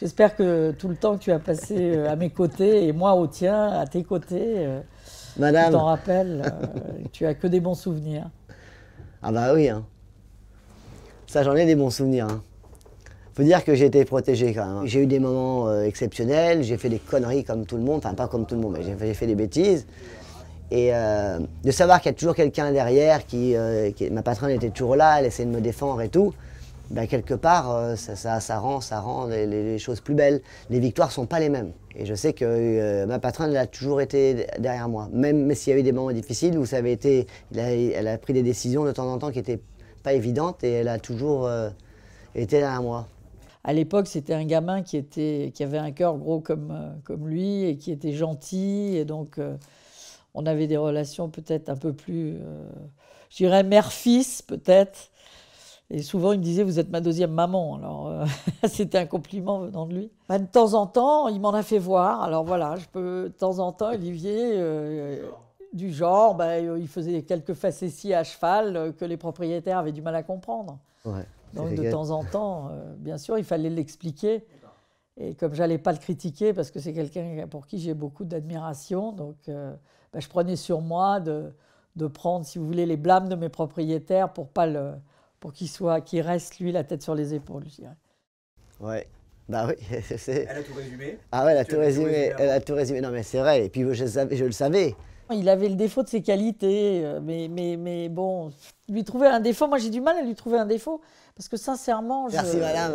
J'espère que tout le temps que tu as passé euh, à mes côtés et moi au tien, à tes côtés, euh, Madame. tu t'en rappelles. Euh, tu as que des bons souvenirs. Ah bah oui, hein. ça j'en ai des bons souvenirs. Hein. Faut dire que j'ai été protégé quand même. Hein. J'ai eu des moments exceptionnels, j'ai fait des conneries comme tout le monde, enfin pas comme tout le monde, mais j'ai fait des bêtises. Et de savoir qu'il y a toujours quelqu'un derrière, qui, ma patronne était toujours là, elle essayait de me défendre et tout. Bah, quelque part, euh, ça, ça, rend, ça rend les, choses plus belles. Les victoires ne sont pas les mêmes. Et je sais que euh, ma patronne elle a toujours été derrière moi. Même s'il y a eu des moments difficiles où ça avait été, elle a pris des décisions de temps en temps qui n'étaient pas évidentes et elle a toujours euh, été derrière moi. À l'époque, c'était un gamin qui, était, qui avait un cœur gros comme, comme lui et qui était gentil. Et donc, on avait des relations peut-être un peu plus, je dirais, mère-fils peut-être. Et souvent, il me disait, vous êtes ma deuxième maman. Alors, euh, c'était un compliment venant de lui. Bah, de temps en temps, il m'en a fait voir. Alors voilà, je peux, de temps en temps, Olivier, euh, du genre, bah, euh, il faisait quelques facéties à cheval que les propriétaires avaient du mal à comprendre. Donc, de temps en temps, bien sûr, il fallait l'expliquer. Et comme j'allais pas le critiquer, parce que c'est quelqu'un pour qui j'ai beaucoup d'admiration, donc bah, je prenais sur moi de, de, prendre, si vous voulez, les blâmes de mes propriétaires pour pas le, pour qu'il soit, qu'il reste lui la tête sur les épaules, je Ouais. Bah oui, c'est. Elle a tout résumé. Ah ouais, elle a tout résumé. Elle a tout résumé. Non mais c'est vrai. Et puis je, je le savais. Il avait le défaut de ses qualités, euh, mais, mais, mais bon, lui trouver un défaut, moi j'ai du mal à lui trouver un défaut, parce que sincèrement... Je... Merci madame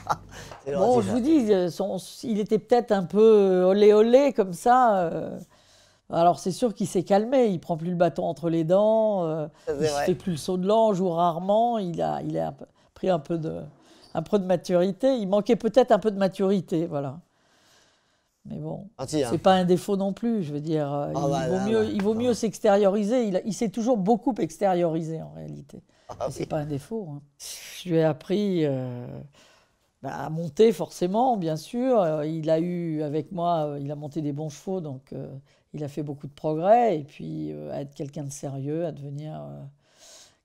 Bon, je vous dis, euh, son, il était peut-être un peu euh, olé olé comme ça. Alors c'est sûr qu'il s'est calmé, il prend plus le bâton entre les dents, euh, il ne fait plus le saut de l'ange ou rarement, il a, il a pris un peu, de, un peu de maturité, il manquait peut-être un peu de maturité, voilà. Mais bon, ah, hein. c'est n'est pas un défaut non plus, je veux dire, euh, ah, bah, il, vaut mieux, il vaut mieux s'extérioriser, il, il s'est toujours beaucoup extériorisé en réalité. Ce ah, c'est pas un défaut. Hein. Je lui ai appris... Euh, bah, à monter forcément, bien sûr. Euh, il a eu avec moi, euh, il a monté des bons chevaux, donc euh, il a fait beaucoup de progrès. Et puis à être quelqu'un de sérieux, à devenir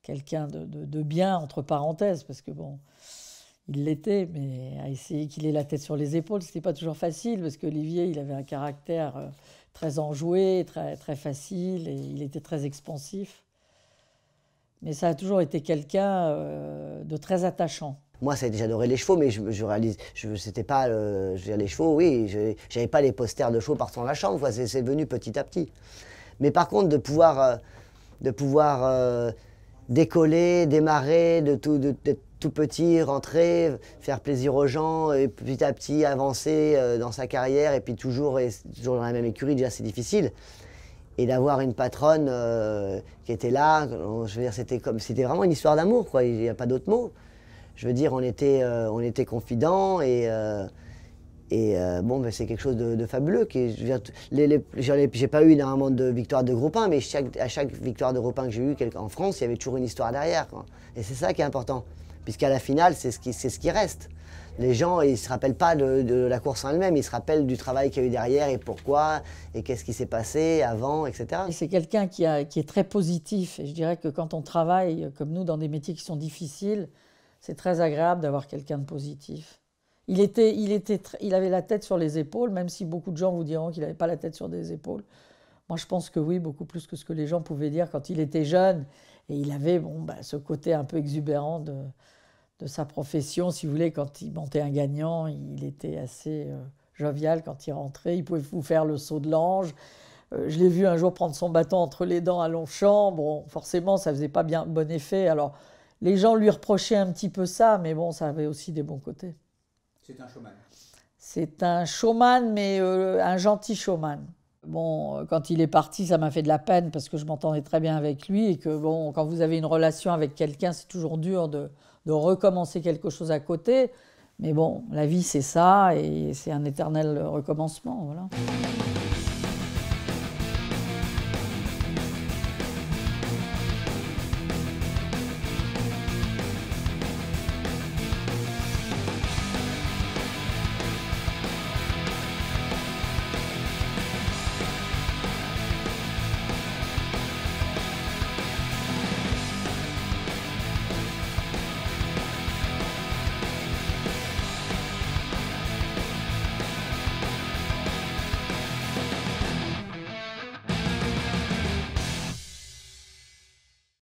quelqu'un de, bien entre parenthèses, parce que bon, il l'était, mais à essayer qu'il ait la tête sur les épaules, ce n'était pas toujours facile, parce qu'Olivier, il avait un caractère très enjoué, très très facile, et il était très expansif. Mais ça a toujours été quelqu'un euh, de très attachant. Moi, j'adorais les chevaux, mais je, je réalise, je, c'était pas, euh, je veux les chevaux, oui, j'avais pas les posters de chevaux partout dans la chambre, c'est venu petit à petit. Mais par contre, de pouvoir, euh, décoller, démarrer, de tout, d'être tout petit, rentrer, faire plaisir aux gens, et petit à petit avancer dans sa carrière, et puis toujours, toujours dans la même écurie, déjà c'est difficile et d'avoir une patronne euh, qui était là. Je veux dire, c'était comme, c'était vraiment une histoire d'amour, quoi. Il n'y a pas d'autre mot. Je veux dire, on était, euh, on était confidents et euh, et bon, ben, c'est quelque chose de, fabuleux. Qui, j'ai pas eu énormément de victoires de groupe 1, mais à chaque victoire de groupe 1 que j'ai eue en France, il y avait toujours une histoire derrière. Et c'est ça qui est important puisqu'à la finale, c'est ce, qui, ce qui reste. Les gens, ils ne se rappellent pas de, la course en elle-même, ils se rappellent du travail qu'il y a eu derrière et pourquoi, et qu'est-ce qui s'est passé avant, etc. c'est quelqu'un qui, qui, est très positif. Et je dirais que quand on travaille, comme nous, dans des métiers qui sont difficiles, c'est très agréable d'avoir quelqu'un de positif. Il, était, il, était il avait la tête sur les épaules, même si beaucoup de gens vous diront qu'il n'avait pas la tête sur des épaules. Moi, je pense que oui, beaucoup plus que ce que les gens pouvaient dire quand il était jeune. Et il avait bon, bah, ce côté un peu exubérant de, de sa profession, si vous voulez, quand il montait un gagnant, il était assez euh, jovial quand il rentrait. Il pouvait vous faire le saut de l'ange. Euh, je l'ai vu un jour prendre son bâton entre les dents à Longchamp. Bon, forcément, ça faisait pas bien bon effet. Alors, les gens lui reprochaient un petit peu ça, mais bon, ça avait aussi des bons côtés. C'est un showman. C'est un showman, mais euh, un gentil showman. Bon, quand il est parti, ça m'a fait de la peine parce que je m'entendais très bien avec lui et que, bon, quand vous avez une relation avec quelqu'un, c'est toujours dur de, de recommencer quelque chose à côté. Mais bon, la vie c'est ça et c'est un éternel recommencement. Voilà.